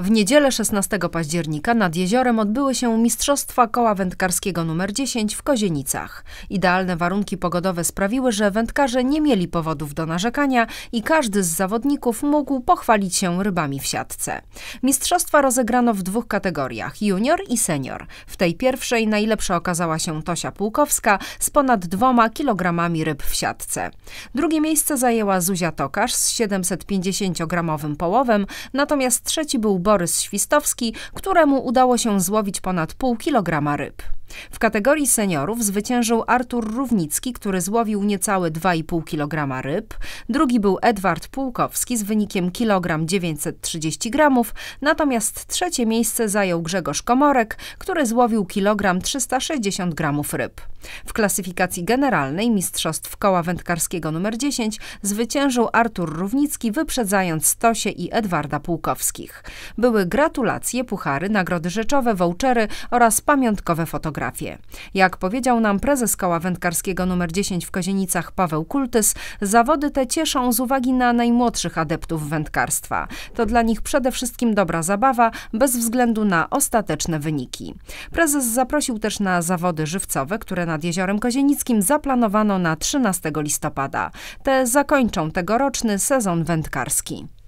W niedzielę 16 października nad jeziorem odbyły się Mistrzostwa Koła Wędkarskiego nr 10 w Kozienicach. Idealne warunki pogodowe sprawiły, że wędkarze nie mieli powodów do narzekania i każdy z zawodników mógł pochwalić się rybami w siatce. Mistrzostwa rozegrano w dwóch kategoriach – junior i senior. W tej pierwszej najlepsza okazała się Tosia Pułkowska z ponad dwoma kilogramami ryb w siatce. Drugie miejsce zajęła Zuzia Tokarz z 750-gramowym połowem, natomiast trzeci był Borys Świstowski, któremu udało się złowić ponad pół kilograma ryb. W kategorii seniorów zwyciężył Artur Równicki, który złowił niecałe 2,5 kg ryb. Drugi był Edward Pułkowski z wynikiem kilogram 930 gramów, natomiast trzecie miejsce zajął Grzegorz Komorek, który złowił kilogram 360 gramów ryb. W klasyfikacji generalnej Mistrzostw Koła Wędkarskiego nr 10 zwyciężył Artur Równicki, wyprzedzając Stosie i Edwarda Pułkowskich. Były gratulacje, puchary, nagrody rzeczowe, vouchery oraz pamiątkowe fotografie geografię. Jak powiedział nam prezes koła wędkarskiego nr 10 w Kozienicach Paweł Kultys, zawody te cieszą z uwagi na najmłodszych adeptów wędkarstwa. To dla nich przede wszystkim dobra zabawa, bez względu na ostateczne wyniki. Prezes zaprosił też na zawody żywcowe, które nad Jeziorem Kozienickim zaplanowano na 13 listopada. Te zakończą tegoroczny sezon wędkarski.